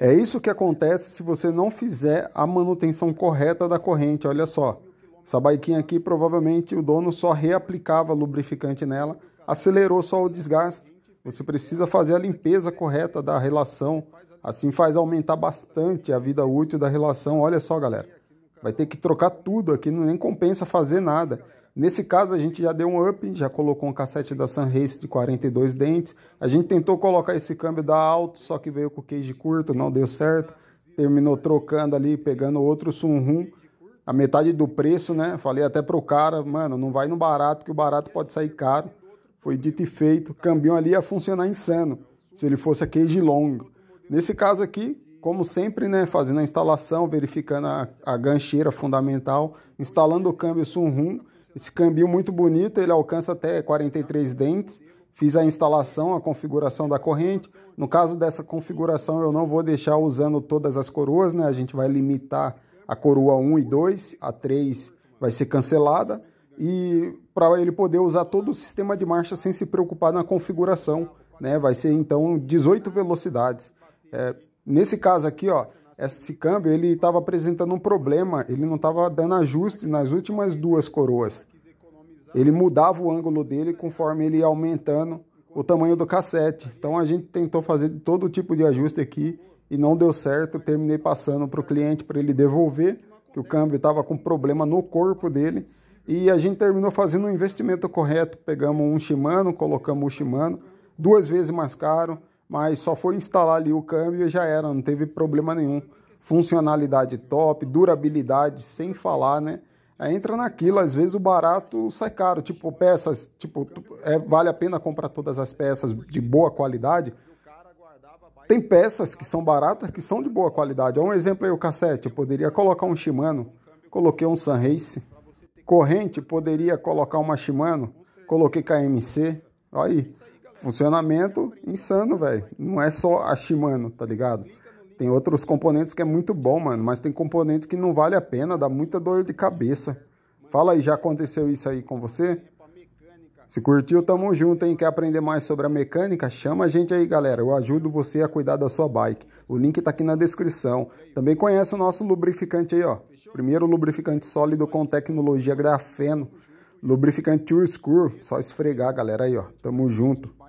É isso que acontece se você não fizer a manutenção correta da corrente, olha só. Essa baiquinha aqui, provavelmente, o dono só reaplicava lubrificante nela, acelerou só o desgaste. Você precisa fazer a limpeza correta da relação, assim faz aumentar bastante a vida útil da relação. Olha só, galera, vai ter que trocar tudo aqui, não nem compensa fazer nada. Nesse caso, a gente já deu um up, já colocou um cassete da Sunrace de 42 dentes. A gente tentou colocar esse câmbio da alto, só que veio com o cage curto, não deu certo. Terminou trocando ali, pegando outro Sunrum, a metade do preço, né? Falei até pro cara, mano, não vai no barato, que o barato pode sair caro. Foi dito e feito. O cambião ali ia funcionar insano, se ele fosse a cage longo. Nesse caso aqui, como sempre, né, fazendo a instalação, verificando a, a gancheira fundamental, instalando o câmbio Sunrum esse cambio muito bonito, ele alcança até 43 dentes. Fiz a instalação, a configuração da corrente. No caso dessa configuração, eu não vou deixar usando todas as coroas, né? A gente vai limitar a coroa 1 e 2, a 3 vai ser cancelada. E para ele poder usar todo o sistema de marcha sem se preocupar na configuração, né? Vai ser então 18 velocidades. É, nesse caso aqui, ó, esse câmbio ele estava apresentando um problema, ele não estava dando ajuste nas últimas duas coroas. Ele mudava o ângulo dele conforme ele ia aumentando o tamanho do cassete. Então a gente tentou fazer todo tipo de ajuste aqui e não deu certo. Terminei passando para o cliente para ele devolver, que o câmbio estava com problema no corpo dele. E a gente terminou fazendo o investimento correto. Pegamos um Shimano, colocamos o Shimano, duas vezes mais caro mas só foi instalar ali o câmbio e já era, não teve problema nenhum. Funcionalidade top, durabilidade, sem falar, né? É, entra naquilo, às vezes o barato sai caro, tipo peças, tipo, é, vale a pena comprar todas as peças de boa qualidade. Tem peças que são baratas que são de boa qualidade. Olha um exemplo aí, o cassete, eu poderia colocar um Shimano, coloquei um Sunrace. Corrente, poderia colocar uma Shimano, coloquei KMC, aí funcionamento insano, velho. Não é só a Shimano, tá ligado? Tem outros componentes que é muito bom, mano, mas tem componente que não vale a pena, dá muita dor de cabeça. Fala aí, já aconteceu isso aí com você? Se curtiu, tamo junto, hein? Quer aprender mais sobre a mecânica? Chama a gente aí, galera. Eu ajudo você a cuidar da sua bike. O link tá aqui na descrição. Também conhece o nosso lubrificante aí, ó. Primeiro lubrificante sólido com tecnologia grafeno. Lubrificante Tour Sure Só esfregar, galera, aí, ó. Tamo junto.